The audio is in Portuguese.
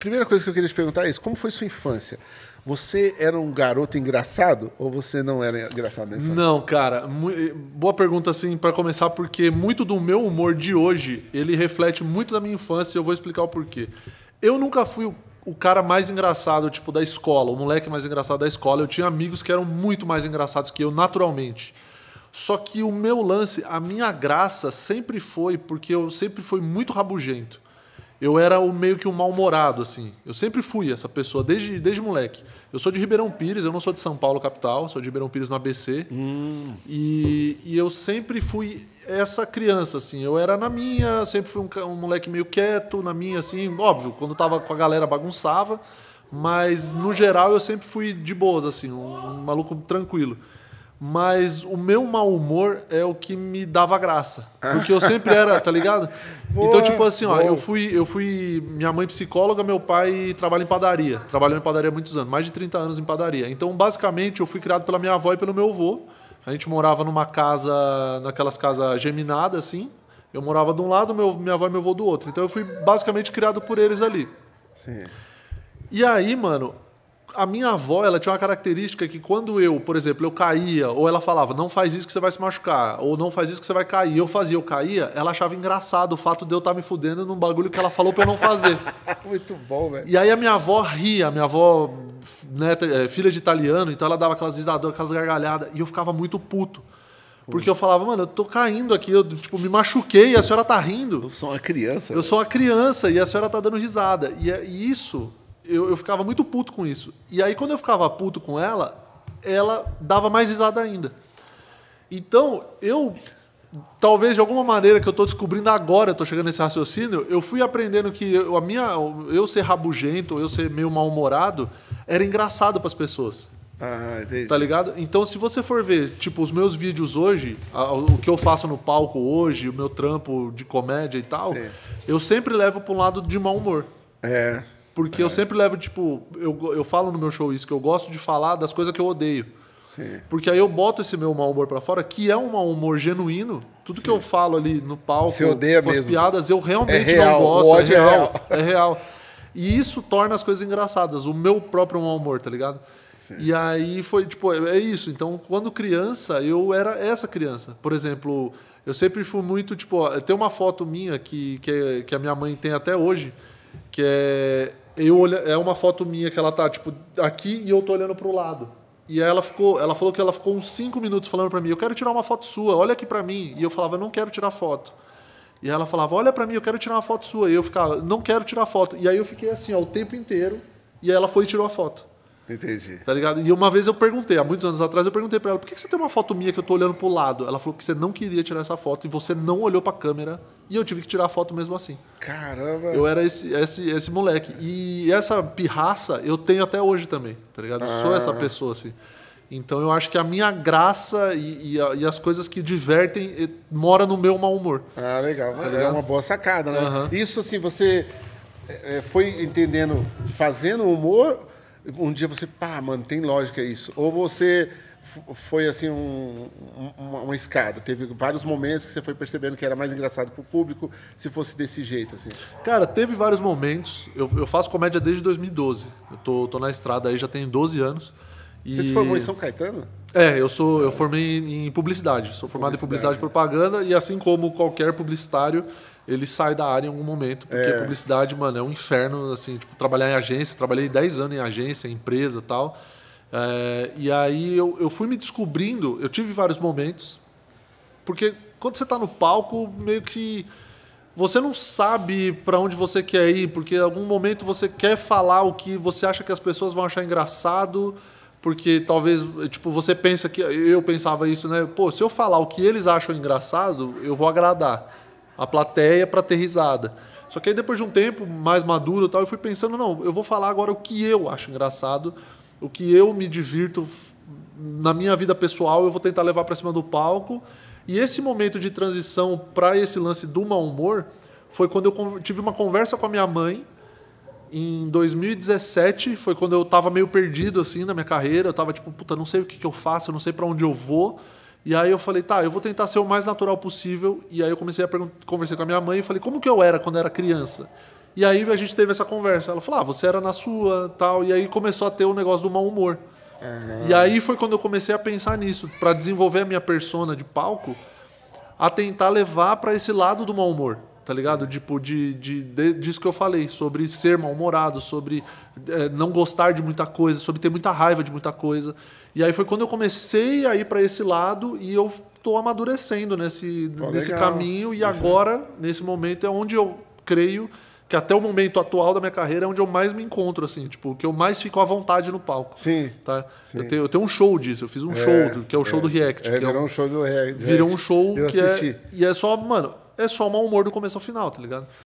Primeira coisa que eu queria te perguntar é isso: como foi sua infância? Você era um garoto engraçado ou você não era engraçado na infância? Não, cara. Eh, boa pergunta, assim, para começar, porque muito do meu humor de hoje ele reflete muito da minha infância e eu vou explicar o porquê. Eu nunca fui o, o cara mais engraçado, tipo, da escola, o moleque mais engraçado da escola. Eu tinha amigos que eram muito mais engraçados que eu, naturalmente. Só que o meu lance, a minha graça sempre foi, porque eu sempre fui muito rabugento eu era o meio que um mal-humorado, assim. Eu sempre fui essa pessoa, desde, desde moleque. Eu sou de Ribeirão Pires, eu não sou de São Paulo, capital, sou de Ribeirão Pires no ABC. Hum. E, e eu sempre fui essa criança, assim. Eu era na minha, sempre fui um, um moleque meio quieto, na minha, assim. Óbvio, quando tava com a galera bagunçava, mas no geral eu sempre fui de boas, assim, um, um maluco tranquilo mas o meu mau humor é o que me dava graça. Porque eu sempre era, tá ligado? Boa, então, tipo assim, ó, eu fui, eu fui. Minha mãe psicóloga, meu pai trabalha em padaria. Trabalhou em padaria há muitos anos, mais de 30 anos em padaria. Então, basicamente, eu fui criado pela minha avó e pelo meu avô. A gente morava numa casa, naquelas casas geminadas, assim. Eu morava de um lado, meu, minha avó e meu avô do outro. Então eu fui basicamente criado por eles ali. Sim. E aí, mano, a minha avó, ela tinha uma característica que quando eu, por exemplo, eu caía, ou ela falava, não faz isso que você vai se machucar, ou não faz isso que você vai cair, eu fazia, eu caía, ela achava engraçado o fato de eu estar tá me fudendo num bagulho que ela falou pra eu não fazer. Muito bom, velho. E aí a minha avó ria, a minha avó, né, filha de italiano, então ela dava aquelas risadas aquelas gargalhadas, e eu ficava muito puto. Porque eu falava, mano, eu tô caindo aqui, eu tipo, me machuquei a senhora tá rindo. Eu sou uma criança. Eu velho. sou uma criança e a senhora tá dando risada. E, é, e isso eu, eu ficava muito puto com isso. E aí, quando eu ficava puto com ela, ela dava mais risada ainda. Então, eu talvez de alguma maneira que eu estou descobrindo agora, estou chegando nesse raciocínio, eu fui aprendendo que eu, a minha, eu ser rabugento, eu ser meio mal-humorado, era engraçado para as pessoas. Ah, entendi. Tá ligado? Então, se você for ver, tipo, os meus vídeos hoje, a, o que eu faço no palco hoje, o meu trampo de comédia e tal, Sim. eu sempre levo para um lado de mau humor. É. Porque é. eu sempre levo, tipo, eu, eu falo no meu show isso, que eu gosto de falar das coisas que eu odeio. Sim. Porque aí eu boto esse meu mau humor para fora, que é um mau humor genuíno. Tudo Sim. que eu falo ali no palco, com mesmo. as piadas, eu é realmente é real, não gosto. O ódio é real. É real. é real. E isso torna as coisas engraçadas, o meu próprio mau humor, tá ligado? Sim. E aí foi, tipo, é, é isso. Então, quando criança, eu era essa criança. Por exemplo, eu sempre fui muito, tipo, tem uma foto minha que, que, é, que a minha mãe tem até hoje, que é eu olha, é uma foto minha que ela tá, tipo, aqui e eu tô olhando pro lado. E ela ficou, ela falou que ela ficou uns cinco minutos falando para mim, eu quero tirar uma foto sua, olha aqui para mim. E eu falava, não quero tirar foto. E ela falava, olha para mim, eu quero tirar uma foto sua. E eu ficava, não quero tirar foto. E aí eu fiquei assim, ó, o tempo inteiro. E ela foi e tirou a foto. Entendi. Tá ligado? E uma vez eu perguntei, há muitos anos atrás, eu perguntei para ela, por que, você tem uma foto minha que eu tô olhando pro lado? Ela falou que você não queria tirar essa foto e você não olhou pra câmera e eu tive que tirar a foto mesmo assim. Caramba! Eu era esse, esse, esse moleque. E essa pirraça eu tenho até hoje também, tá ligado? Eu ah. sou essa ah. pessoa assim. Então eu acho que a minha graça e, e, e as coisas que divertem e, mora no meu mau humor. Ah, legal. Tá é uma boa sacada, né? Uhum. Isso assim, você é, é, foi entendendo, fazendo humor um dia você, pá, mano, tem lógica isso. Ou você foi assim um, uma, uma, escada. Teve vários momentos que você foi percebendo que era mais engraçado para o público se fosse desse jeito, assim. Cara, teve vários momentos. Eu, eu faço comédia desde 2012. Eu tô, tô na estrada aí já tem 12 anos. E... Você se formou em São Caetano? É, eu sou, eu formei em publicidade. Sou formado em publicidade e propaganda e assim como qualquer publicitário, ele sai da área em algum momento, porque é. a publicidade, mano, é um inferno, assim, tipo, trabalhar em agência, trabalhei 10 anos em agência, em empresa, tal. É, e aí eu, eu fui me descobrindo, eu tive vários momentos, porque quando você está no palco, meio que você não sabe para onde você quer ir, porque em algum momento você quer falar o que você acha que as pessoas vão achar engraçado, porque talvez, tipo, você pensa que eu pensava isso, né? Pô, se eu falar o que eles acham engraçado, eu vou agradar a plateia para ter risada. Só que aí depois de um tempo mais maduro, tal, eu fui pensando, não, eu vou falar agora o que eu acho engraçado, o que eu me divirto na minha vida pessoal, eu vou tentar levar para cima do palco. E esse momento de transição para esse lance do mau humor foi quando eu tive uma conversa com a minha mãe, em 2017 foi quando eu tava meio perdido assim na minha carreira, eu tava tipo, puta, não sei o que, que eu faço, eu não sei para onde eu vou. E aí eu falei, tá, eu vou tentar ser o mais natural possível. E aí eu comecei a conversar com a minha mãe e falei, como que eu era quando era criança? E aí a gente teve essa conversa. Ela falou, ah, você era na sua, tal. E aí começou a ter o um negócio do mau humor. Uhum. E aí foi quando eu comecei a pensar nisso, para desenvolver a minha persona de palco, a tentar levar para esse lado do mau humor tá ligado? Sim. Tipo, de, de, de, disso que eu falei, sobre ser mal-humorado, sobre é, não gostar de muita coisa, sobre ter muita raiva de muita coisa. E aí foi quando eu comecei a ir para esse lado e eu tô amadurecendo nesse, Pô, nesse caminho. E Isso. agora, nesse momento, é onde eu creio que até o momento atual da minha carreira é onde eu mais me encontro, assim, tipo, que eu mais fico à vontade no palco. Sim. Tá? Sim. Eu, tenho, eu tenho um show disso, eu fiz um é, show, que é o show é, do React. É, é virou é um, um show do React. Virou um show eu que é assisti. é. E é só, mano, é só mau humor do começo ao final, tá ligado?